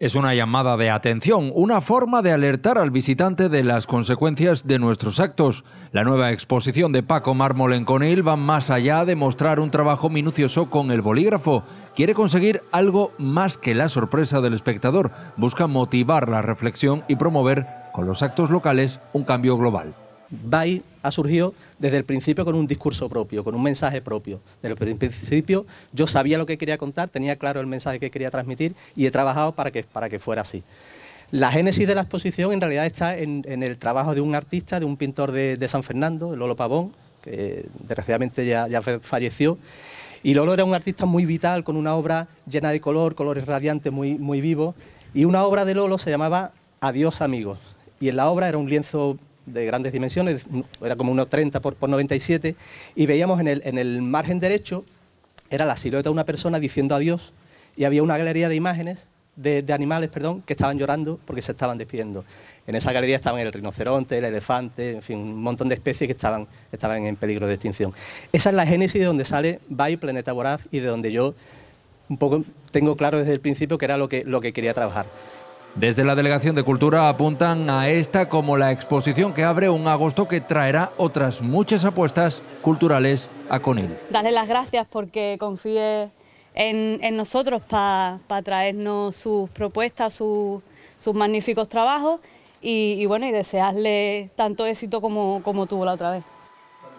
Es una llamada de atención, una forma de alertar al visitante de las consecuencias de nuestros actos. La nueva exposición de Paco Mármol en Conil va más allá de mostrar un trabajo minucioso con el bolígrafo. Quiere conseguir algo más que la sorpresa del espectador. Busca motivar la reflexión y promover, con los actos locales, un cambio global. BAI ha surgido desde el principio con un discurso propio, con un mensaje propio. Desde el principio yo sabía lo que quería contar, tenía claro el mensaje que quería transmitir y he trabajado para que, para que fuera así. La génesis de la exposición en realidad está en, el trabajo de un artista, de un pintor de, San Fernando, Lolo Pavón, que desgraciadamente ya, falleció. Y Lolo era un artista muy vital, con una obra llena de color, colores radiantes, muy, muy vivos. Y una obra de Lolo se llamaba Adiós amigos. Y en la obra era un lienzo de grandes dimensiones, era como unos 30 por, 97, y veíamos en el, margen derecho, era la silueta de una persona diciendo adiós, y había una galería de imágenes de, animales perdón, que estaban llorando porque se estaban despidiendo. En esa galería estaban el rinoceronte, el elefante, en fin, un montón de especies que estaban, estaban en peligro de extinción. Esa es la génesis de donde sale Bay, Planeta Voraz y de donde yo un poco tengo claro desde el principio que era lo que, lo que quería trabajar. Desde la Delegación de Cultura apuntan a esta como la exposición que abre un agosto que traerá otras muchas apuestas culturales a Conil. Darle las gracias porque confíe en, nosotros para traernos sus propuestas, sus magníficos trabajos y, y, bueno, y desearle tanto éxito como tuvo la otra vez.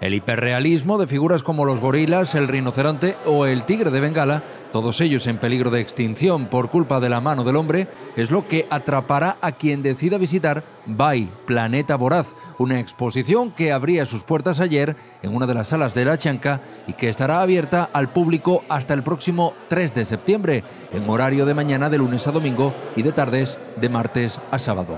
El hiperrealismo de figuras como los gorilas, el rinoceronte o el tigre de Bengala, todos ellos en peligro de extinción por culpa de la mano del hombre, es lo que atrapará a quien decida visitar Bay, Planeta Voraz, una exposición que abría sus puertas ayer en una de las salas de la Chanca y que estará abierta al público hasta el próximo 3 de septiembre, en horario de mañana de lunes a domingo y de tardes de martes a sábado.